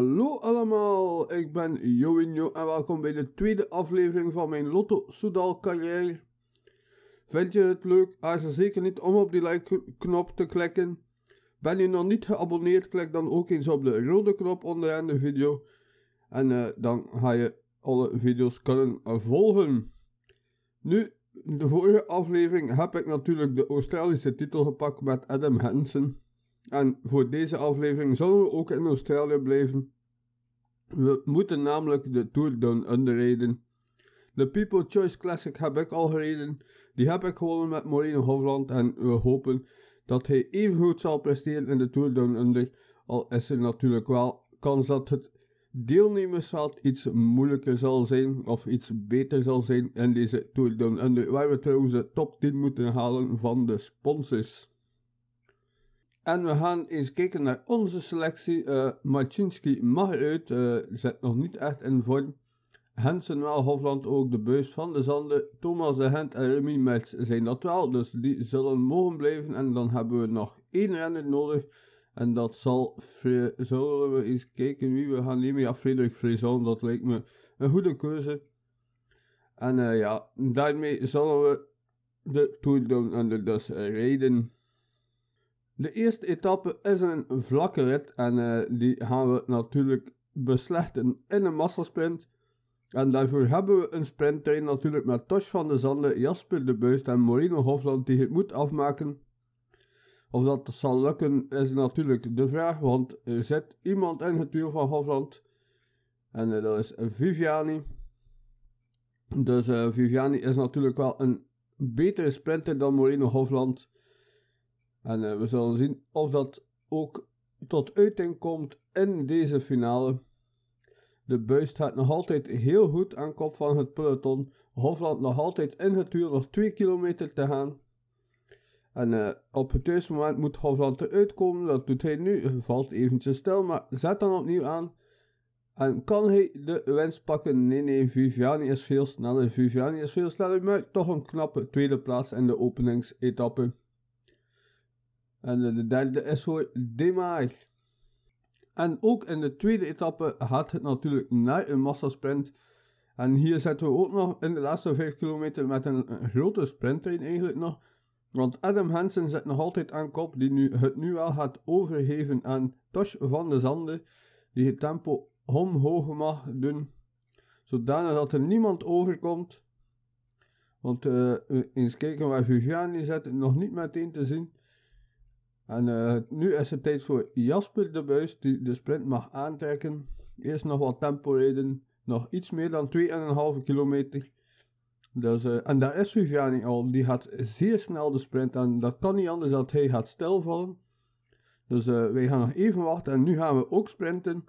Hallo allemaal, ik ben Joinjo en welkom bij de tweede aflevering van mijn Lotto Soudal carrière. Vind je het leuk? Aarzel zeker niet om op die like knop te klikken. Ben je nog niet geabonneerd, klik dan ook eens op de rode knop onderaan de video. En eh, dan ga je alle video's kunnen volgen. Nu, in de vorige aflevering heb ik natuurlijk de Australische titel gepakt met Adam Hansen. En voor deze aflevering zullen we ook in Australië blijven. We moeten namelijk de Tour Down Under reden. De People Choice Classic heb ik al gereden. Die heb ik gewonnen met Moreno Hovland. En we hopen dat hij even goed zal presteren in de Tour Down Under. Al is er natuurlijk wel kans dat het deelnemersveld iets moeilijker zal zijn. Of iets beter zal zijn in deze Tour Down Under. Waar we trouwens de top 10 moeten halen van de sponsors. En we gaan eens kijken naar onze selectie. Uh, eh, Marcinski mag uit, uh, eh, zit nog niet echt in vorm. Hansen, wel, Hofland ook, de buis van de Zanden. Thomas de Gent en Remy Merts zijn dat wel, dus die zullen mogen blijven. En dan hebben we nog één renner nodig. En dat zal, zullen we eens kijken wie we gaan nemen. Ja, Frederik Frison dat lijkt me een goede keuze. En eh, ja, daarmee zullen we de Tour doen en dus rijden. De eerste etappe is een vlakke rit en eh, die gaan we natuurlijk beslechten in een massasprint. En daarvoor hebben we een sprinttrein natuurlijk met Tosh van de Zande, Jasper de Buist en Moreno Hofland die het moet afmaken. Of dat zal lukken is natuurlijk de vraag, want er zit iemand in het wiel van Hofland. En eh, dat is Viviani. Dus eh, Viviani is natuurlijk wel een betere sprinter dan Moreno Hofland. En eh, we zullen zien of dat ook tot uiting komt in deze finale. De buis staat nog altijd heel goed aan kop van het peloton. Hofland nog altijd in het duur nog 2 kilometer te gaan. En eh, op het juiste moment moet Hofland eruit komen. Dat doet hij nu. valt eventjes stil, maar zet dan opnieuw aan. En kan hij de wens pakken? Nee, nee, Viviani is veel sneller. Viviani is veel sneller, maar toch een knappe tweede plaats in de openingsetappe. En de derde is voor Demar. En ook in de tweede etappe gaat het natuurlijk naar een massasprint. En hier zitten we ook nog in de laatste 5 kilometer met een, grote sprinttrein eigenlijk nog. Want Adam Hansen zit nog altijd aan kop, die nu, het nu al gaat overgeven aan Tosh van de Zanden. Die het tempo omhoog mag doen, zodanig dat er niemand overkomt. Want uh, eens kijken waar Viviani zit, nog niet meteen te zien. En eh, nu is het tijd voor Jasper de Buis die de sprint mag aantrekken. Eerst nog wat tempo nog iets meer dan 2,5 kilometer. Dus, eh, en daar is Viviani al, die gaat zeer snel de sprint en dat kan niet anders dan hij gaat stilvallen. Dus eh, wij gaan nog even wachten en nu gaan we ook sprinten.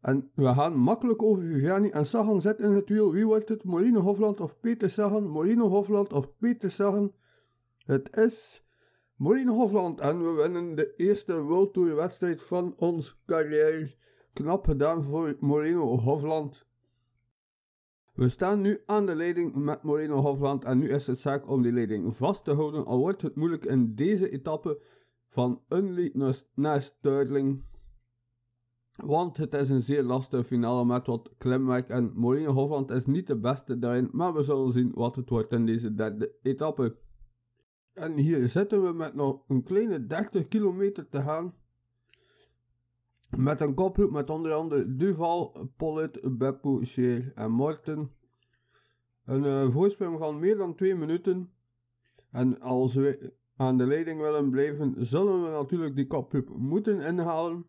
En we gaan makkelijk over Viviani en Sagan zit in het wiel. Wie wordt het? Molino Hofland of Peter Sagan? Molino Hofland of Peter Sagan? Het is Moreno Hofland en we winnen de eerste World Tour wedstrijd van ons carrière. Knap gedaan voor Moreno Hofland. We staan nu aan de leiding met Moreno Hofland en nu is het zaak om die leiding vast te houden, al wordt het moeilijk in deze etappe van Unli naar Want het is een zeer lastige finale met wat klimwerk en Moreno Hofland is niet de beste daarin, maar we zullen zien wat het wordt in deze derde etappe. En hier zitten we met nog een kleine 30 kilometer te gaan. Met een koproep met onder andere Duval, Pollet, Beppo, Scheer en Morten. Een uh, voorsprong van meer dan 2 minuten. En als we aan de leiding willen blijven, zullen we natuurlijk die koproep moeten inhalen.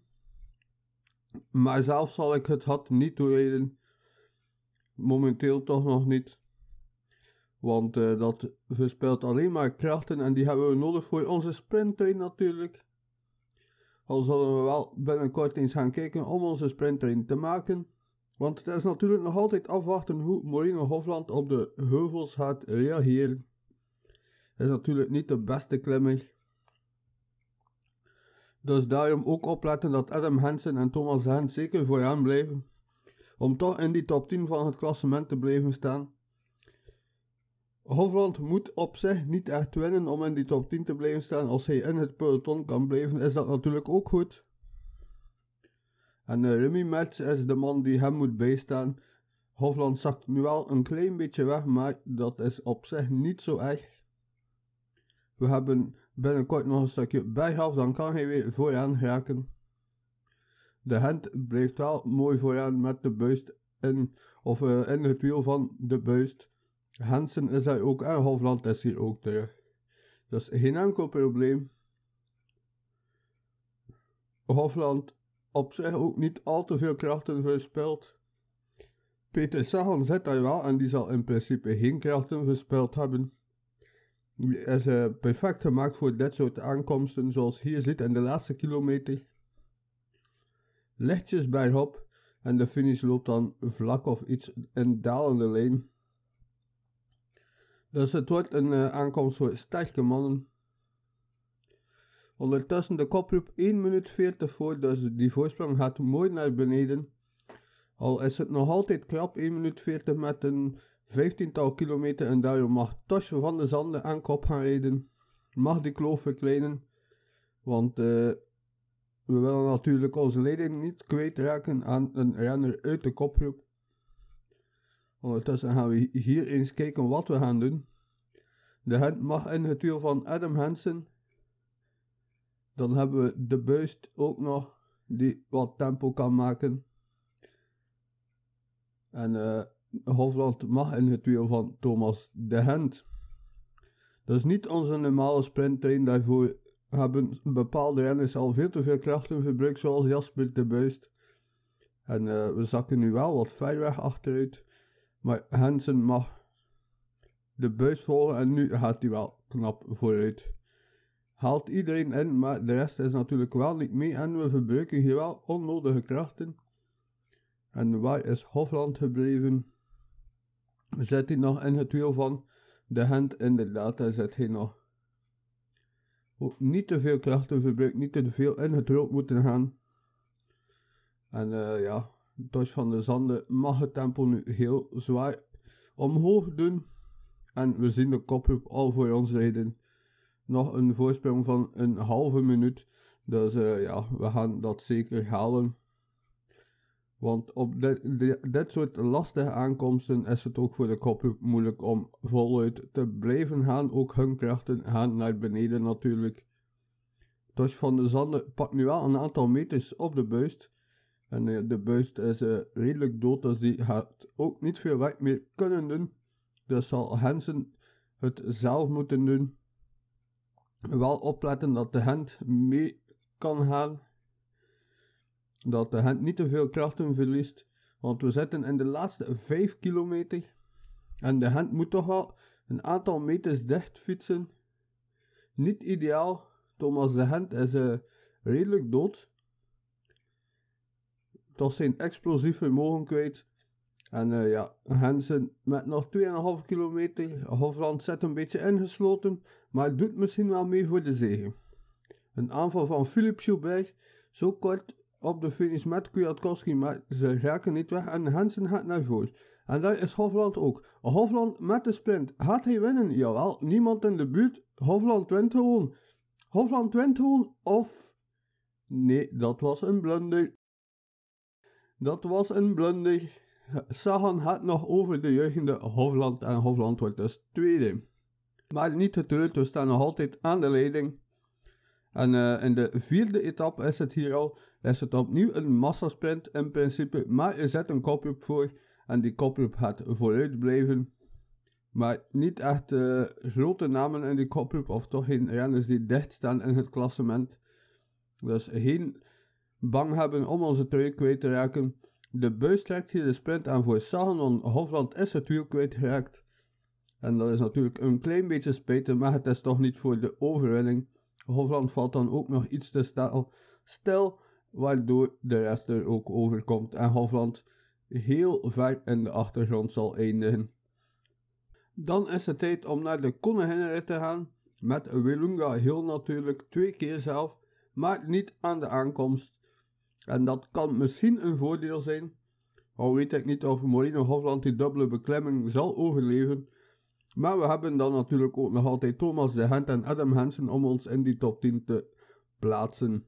Maar zelf zal ik het had niet toereden. Momenteel toch nog niet. Want eh, dat verspilt alleen maar krachten en die hebben we nodig voor onze sprintrain natuurlijk. Al zullen we wel binnenkort eens gaan kijken om onze sprinttrain te maken. Want het is natuurlijk nog altijd afwachten hoe Moreno Hofland op de heuvels gaat reageren. is natuurlijk niet de beste klimmer. Dus daarom ook opletten dat Adam Hansen en Thomas Hens zeker hem blijven. Om toch in die top 10 van het klassement te blijven staan. Hovland moet op zich niet echt winnen om in die top 10 te blijven staan. Als hij in het peloton kan blijven, is dat natuurlijk ook goed. En uh, Remy is de man die hem moet bijstaan. Hovland zakt nu wel een klein beetje weg, maar dat is op zich niet zo erg. We hebben binnenkort nog een stukje bijgaf, dan kan hij weer vooraan raken. De hand blijft wel mooi vooraan met de buist in, of eh, in het wiel van de buist. Hansen is hij ook en eh, Hofland is hier ook terug. Dus geen enkel probleem. Hofland op zich ook niet al te veel krachten verspild. Peter Sagan zit daar wel en die zal in principe geen krachten verspild hebben. Die is eh, perfect gemaakt voor dit soort aankomsten zoals hier zit in de laatste kilometer. Lichtjes hop. en de finish loopt dan vlak of iets in dalende lijn. Dus het wordt een aankomst voor sterke mannen. Ondertussen de koproep 1 minuut 40 voor, dus die voorsprong gaat mooi naar beneden. Al is het nog altijd krap 1 minuut 40 met een tal kilometer en daarom mag Tosje van de Zanden aan øh, kop gaan rijden. Mag die kloof verkleinen, want we willen natuurlijk onze leiding niet kwijtraken aan een renner uit de koproep. Ondertussen gaan we hier eens kijken wat we gaan doen. De hand mag in het wiel van Adam Hansen. Dan hebben we de buist ook nog die wat tempo kan maken. En uh, Hofland mag in het wiel van Thomas de Hent. Dat is niet onze normale sprinttrein, daarvoor hebben bepaalde renners al veel te veel krachten verbruikt, zoals Jasper de Buist. En eh, we zakken nu wel wat ver weg achteruit. Maar Hansen mag de buis volgen en nu gaat hij wel knap vooruit. Haalt iedereen in, maar de rest is natuurlijk wel niet mee en we verbruiken hier wel onnodige krachten. En waar is Hofland gebleven? We hij nog in het wiel van de hand? Inderdaad, daar zit hij nog. Ook niet te veel krachten verbruikt, niet te veel in het rood moeten gaan. En eh, ja, Tos van de Zanden mag het tempo nu heel zwaar omhoog doen. En we zien de kopgroep al voor ons rijden. Nog een voorsprong van een halve minuut. Dus eh, ja, we gaan dat zeker halen. Want op dit, dit, soort lastige aankomsten is het ook voor de kopgroep moeilijk om voluit te blijven gaan. Ook hun krachten gaan naar beneden natuurlijk. Dus Van de Zande pakt nu wel een aantal meters op de buist. En eh, de buis is eh, redelijk dood, dus die gaat ook niet veel werk meer kunnen doen. Dus zal Hansen het zelf moeten doen. Wel opletten dat de hand mee kan gaan. Dat de hand niet te veel krachten verliest. Want we zitten in de laatste 5 kilometer. En de hand moet toch wel een aantal meters dicht fietsen. Niet ideaal. Thomas de hand is eh, redelijk dood tot zijn explosieve vermogen kwijt. En eh, ja, Hansen met nog 2,5 kilometer. Hofland zit een beetje ingesloten, maar doet misschien wel mee voor de zegen. Een aanval van Philip Schubert, zo kort op de finish met Kwiatkowski, maar ze raken niet weg en Hansen gaat naar voren. En daar is Hofland ook. Hofland met de sprint. Gaat hij winnen? Jawel, niemand in de buurt. Hofland wint gewoon. Hofland wint gewoon of... Nee, dat was een blunder. Dat was een blunder. Sagan had nog over de jeugende Hofland en Hofland wordt dus tweede. Maar niet te getreurd, we staan nog altijd aan de leiding. En eh, in de vierde etappe is het hier al, is het opnieuw een massasprint in principe, maar je zet een op voor en die kopgroep gaat vooruit blijven. Maar niet echt eh, grote namen in die kopgroep of toch geen renners die dicht staan in het klassement. Dus geen bang hebben om onze trui kwijt te raken. De buis trekt hier de sprint aan voor Saganon. Hofland is het wiel kwijtgeraakt. En dat is natuurlijk een klein beetje spijtig, maar het is toch niet voor de overwinning. Hofland valt dan ook nog iets te stel, stil, waardoor de rest er ook overkomt. En Hofland heel ver in de achtergrond zal eindigen. Dan is het tijd om naar de koningin te gaan. Met Wilunga heel natuurlijk twee keer zelf, maar niet aan de aankomst. En dat kan misschien een voordeel zijn, al weet ik niet of Moreno Hofland die dubbele beklemming zal overleven. Maar we hebben dan natuurlijk ook nog altijd Thomas de Gent en Adam Hansen om ons in die top 10 te plaatsen.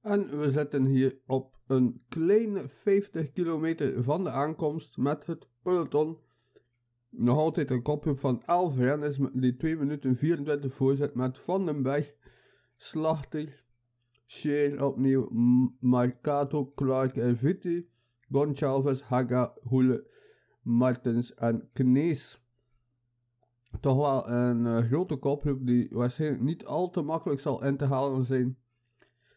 En we zitten hier op een kleine 50 kilometer van de aankomst met het peloton. Nog altijd een kopje van 11 renners die 2 minuten 24 voorzet met Van den Berg, slachtig. Shane opnieuw Marcato, Clark en Vitti. Gonçalves, Haga, Hoele, Martens en Knees. Toch wel een eh, grote kopgroep die waarschijnlijk niet al te makkelijk zal in te halen zijn.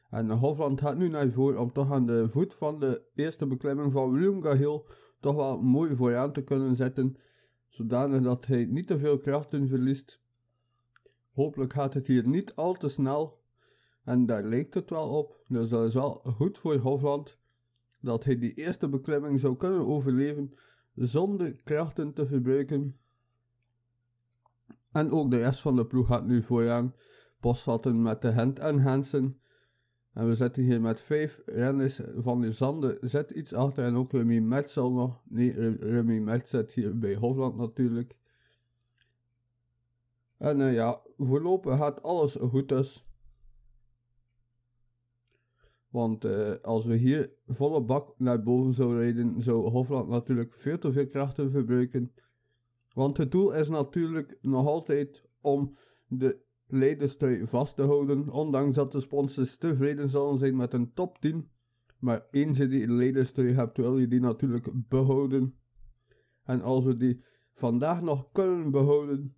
En Hofland gaat nu naar voren om toch aan de voet van de eerste beklimming van Wilunga Hill toch wel mooi vooraan te kunnen zetten. Zodanig dat hij niet te veel krachten verliest. Hopelijk gaat het hier niet al te snel. En daar leek het wel op, dus dat is wel goed voor Hofland dat hij die eerste beklimming zou kunnen overleven zonder krachten te verbruiken. En ook de rest van de ploeg gaat nu vooraan postvatten met de hand en Hansen. En we zitten hier met vijf renners van de Zanden. Zet iets achter en ook Remy Metzel nog. Nee, Remy Metz zit hier bij Hofland natuurlijk. En uh, ja, voorlopig gaat alles goed dus. Want eh, als we hier volle bak naar boven zouden rijden, zou Hofland natuurlijk veel te veel krachten verbruiken. Want het doel is natuurlijk nog altijd om de ledenstrij vast te houden, ondanks dat de sponsors tevreden zullen zijn met een top 10. Maar eens je die leiderstrui hebt, wil je die natuurlijk behouden. En als we die vandaag nog kunnen behouden,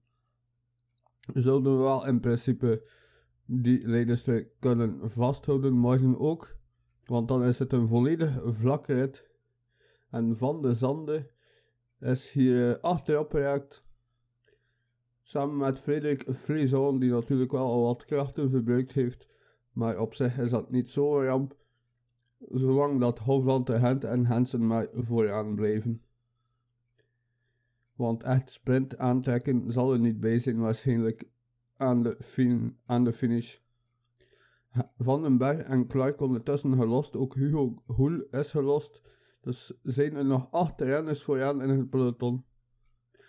zouden we wel in principe die te eh, kunnen vasthouden morgen ook, want dan is het een volledig vlakke rit. En Van de Zande is hier eh, achterop geraakt. Samen met Frederik Frieson, die natuurlijk wel al wat krachten verbruikt heeft. Maar op zich is dat niet zo'n ramp, zolang dat Hoofland de Gent en Hansen maar vooraan blijven. Want echt sprint aantrekken zal er niet bij zijn waarschijnlijk aan de, fin aan de finish. Vandenberg en Clark ondertussen gelost. Ook Hugo Hoel is gelost. Dus zijn er nog acht renners vooraan in het peloton.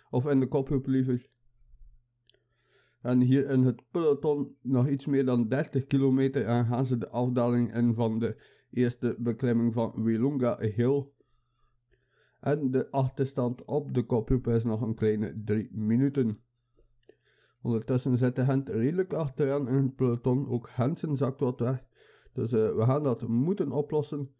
Of in de kopgroep liever. En hier in het peloton nog iets meer dan 30 kilometer en gaan ze de afdaling in van de eerste beklimming van Wilunga Hill. En de achterstand op de kopgroep is nog een kleine 3 minuten. Ondertussen zit de hand redelijk achteraan in het peloton. Ook Hansen zakt wat weg. Dus eh, we gaan dat moeten oplossen.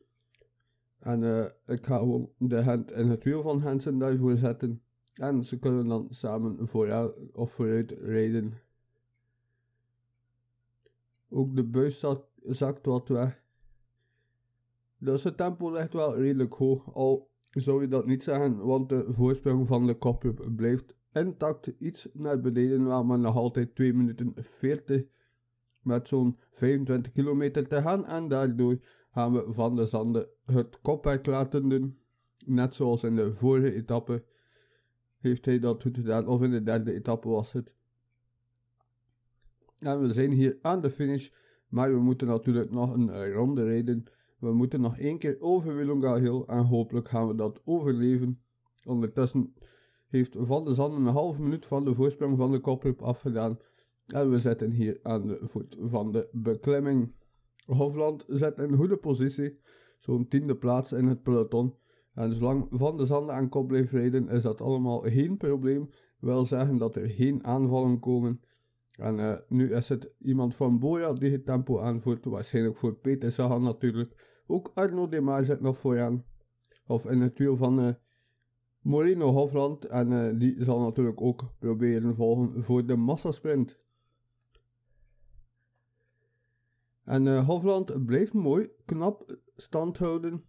En eh, ik ga gewoon de hand en het wiel van Hansen daarvoor zetten. En ze kunnen dan samen vooruit of vooruit rijden. Ook de buis zakt wat weg. Dus het tempo ligt wel redelijk hoog. Al zou je dat niet zeggen, want de voorsprong van de kopgroep blijft en takte iets naar beneden waar nou, men nog altijd 2 minuten 40 met zo'n 25 kilometer te gaan en daardoor gaan we van de zanden het kopwerk laten doen. Net zoals in de vorige etappe heeft hij dat goed gedaan of in de derde etappe was het. En we zijn hier aan de finish, maar we moeten natuurlijk nog een ronde rijden. We moeten nog één keer over Willonga Hill en hopelijk gaan we dat overleven. Ondertussen heeft Van de Zanden een halve minuut van de voorsprong van de koproep afgedaan. En we zitten hier aan de voet van de beklimming. Hofland in een goede positie, zo'n tiende plaats in het peloton. En zolang Van de Zanden aan kop blijft rijden, is dat allemaal geen probleem. Wel zeggen dat er geen aanvallen komen. En eh, nu is het iemand van Boja die het tempo aanvoert. Waarschijnlijk voor Peter Sagan natuurlijk. Ook Arno de Demar zit nog vooraan. Of in het wiel van uh, Moreno Hofland en eh, die zal natuurlijk ook proberen volgen voor de massasprint. En uh, Hofland blijft mooi, knap stand houden.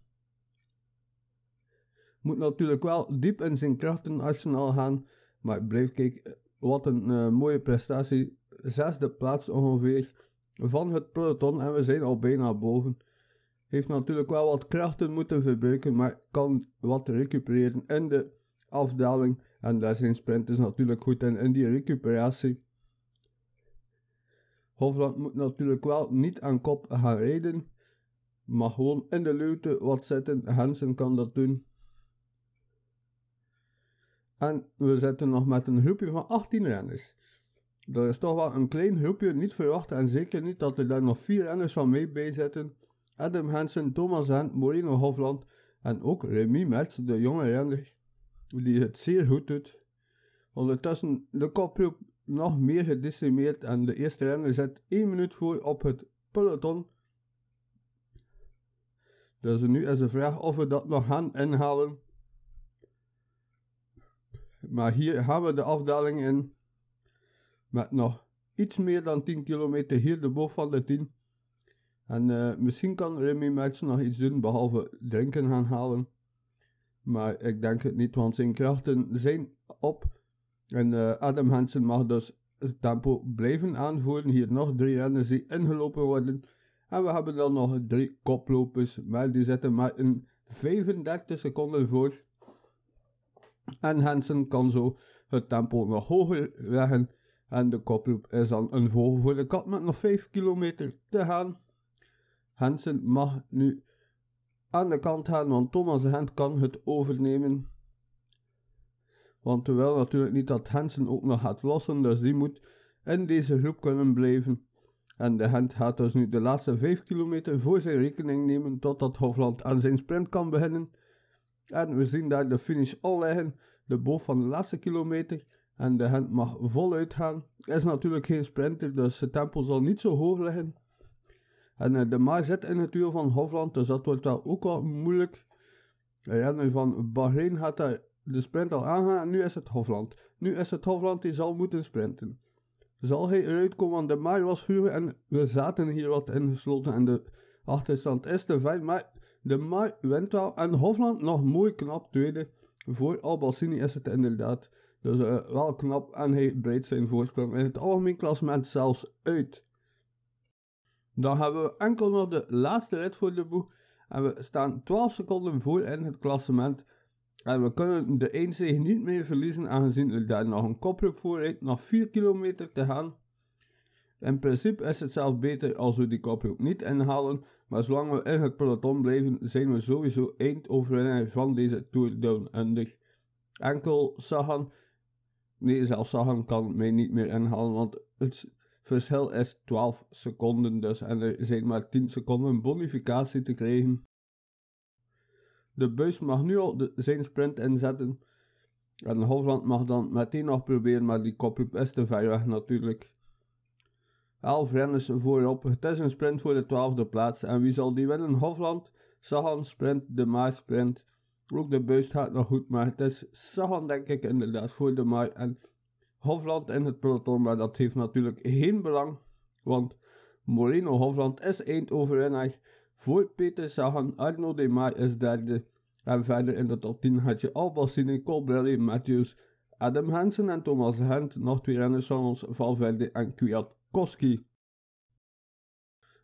Moet natuurlijk wel diep in zijn krachtenarsenaal gaan, maar bleef kijken. Wat een eh, mooie prestatie. Zesde plaats ongeveer van het peloton en we zijn al bijna boven heeft natuurlijk wel wat krachten moeten verbruiken, maar kan wat recupereren in de afdaling. En daar zijn is natuurlijk goed in, in die recuperatie. Hofland moet natuurlijk wel niet aan kop gaan rijden, maar gewoon in de leute wat zitten. Hansen kan dat doen. En we zitten nog met een groepje van 18 renners. Dat is toch wel een klein hulpje. niet verwacht en zeker niet dat er daar nog 4 renners van mee bij zitten. Adam Hansen, Thomas Hent, Moreno Hofland en ook Remy Metz, de jonge renner, die het zeer goed doet. Ondertussen de kopgroep nog meer gedecimeerd en de eerste renner zit 1 minuut voor op het peloton. Dus nu is de vraag of we dat nog gaan inhalen. Maar hier gaan we de afdaling in. Met nog iets meer dan 10 kilometer hier de boven van de 10. En eh, misschien kan Remy Max nog iets doen behalve drinken gaan halen. Maar ik denk het niet, want zijn krachten zijn op. En eh, Adam Hansen mag dus het tempo blijven aanvoeren. Hier nog drie renners die ingelopen worden. En we hebben dan nog drie koplopers, maar die zitten maar een 35 seconden voor. En Hansen kan zo het tempo nog hoger leggen. En de koploop is dan een vogel voor de kat met nog 5 kilometer te gaan. Hansen mag nu aan de kant gaan, want Thomas hand kan het overnemen. Want terwijl natuurlijk niet dat Hansen ook nog gaat lossen, dus die moet in deze groep kunnen blijven. En de hand gaat dus nu de laatste 5 kilometer voor zijn rekening nemen totdat Hofland aan zijn sprint kan beginnen. En we zien daar de finish al liggen, de boog van de laatste kilometer. En de hand mag voluit gaan. Is natuurlijk geen sprinter, dus de tempo zal niet zo hoog liggen. En eh, de Maar zit in het uur van Hofland, dus dat wordt wel ook wel moeilijk. Eh, ja, nu van Bahrein gaat hij de sprint al aangaan en nu is het Hofland. Nu is het Hofland die zal moeten sprinten. Zal hij eruit komen, want de maai was vuur en we zaten hier wat ingesloten en de achterstand is te vijf. Maar de maai wint wel en Hofland nog mooi knap tweede. Voor Albacini is het inderdaad. Dus eh, wel knap en hij breidt zijn voorsprong in het algemeen klassement zelfs uit. Dan hebben we enkel nog de laatste rit voor de boeg. En we staan 12 seconden voor in het klassement. En we kunnen de eenzege niet meer verliezen aangezien er daar nog een kopgroep voor rijdt. Nog 4 kilometer te gaan. In principe is het zelfs beter als we die ook niet inhalen. Maar zolang we in het peloton blijven zijn we sowieso eindoverwinnaar van deze Tour Down Under. Enkel Sagan... Nee, zelfs Sagan kan mij niet meer inhalen, want het verschil is 12 seconden dus. En er zijn maar 10 seconden bonificatie te krijgen. De buis mag nu al zijn sprint inzetten. En Hofland mag dan meteen nog proberen, maar die kop is te ver weg natuurlijk. 11 renners voorop. Het is een sprint voor de 12e plaats. En wie zal die winnen? Hofland, Sagan sprint, De Maai sprint. Ook de buis gaat nog goed, maar het is Sagan denk ik inderdaad voor De Maai. En Hofland in het peloton, maar dat heeft natuurlijk geen belang, want Moreno Hofland is eindoverwinnaar voor Peter Sagan, Arno Demay is derde. En verder in de top 10 had je Albacine, Colbrelli, Matthews, Adam Hansen en Thomas Hent, nog twee renners van Valverde en Kwiatkowski.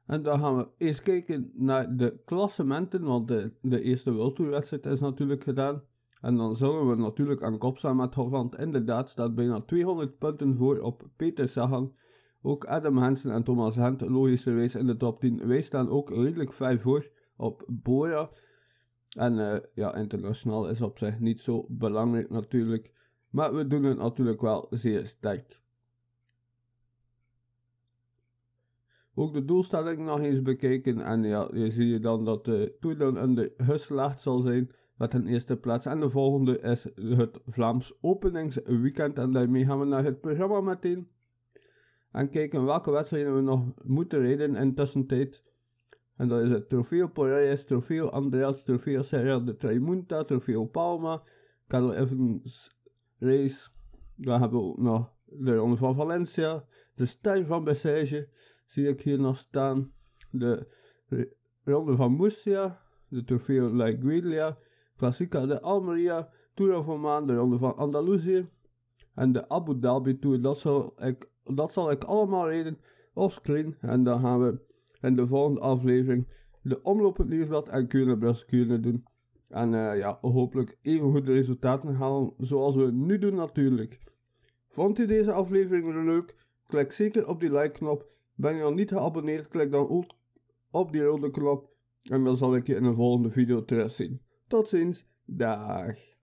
En dan gaan we eens kijken naar de klassementen, want de, de eerste World is natuurlijk gedaan. En dan zullen we natuurlijk aan kop staan met Holland. Inderdaad staat bijna 200 punten voor op Peter Sagan. Ook Adam Hansen en Thomas Hent logischerwijs in de top 10. Wij staan ook redelijk vijf voor op Bora. En eh, ja, internationaal is op zich niet zo belangrijk natuurlijk. Maar we doen het natuurlijk wel zeer sterk. Ook de doelstelling nog eens bekeken. En ja, je ziet dan dat de eh, Tour in de geslaagd zal zijn. Met een eerste plaats. En de volgende is het Vlaams openingsweekend. En daarmee gaan we naar het programma meteen. En kijken welke wedstrijden we nog moeten rijden in tussentijd. En dat is het Trofeo Porajes, Trofeo Andreas, Trofeo Serra de Traimunta, Trofeo Palma, Carlo Evans Race. Dan hebben we ook nog de Ronde van Valencia, de Stijn van Bessèges, zie ik hier nog staan. De Ronde van Moesia, de Trofeo La Guilla. Klassica de Almeria, Tour van Maan, de Ronde van Andalusië en de Abu Dhabi Tour. Dat zal ik, dat zal ik allemaal reden offscreen. En dan gaan we in de volgende aflevering de omlopend nieuwsblad en kunnen Brussel kunnen doen. En eh, ja, hopelijk even goede resultaten halen zoals we nu doen natuurlijk. Vond u deze aflevering leuk? Klik zeker op die like knop. Ben je nog niet geabonneerd? Klik dan ook op die rode knop. En dan zal ik je in een volgende video terugzien. Tot ziens. Dag.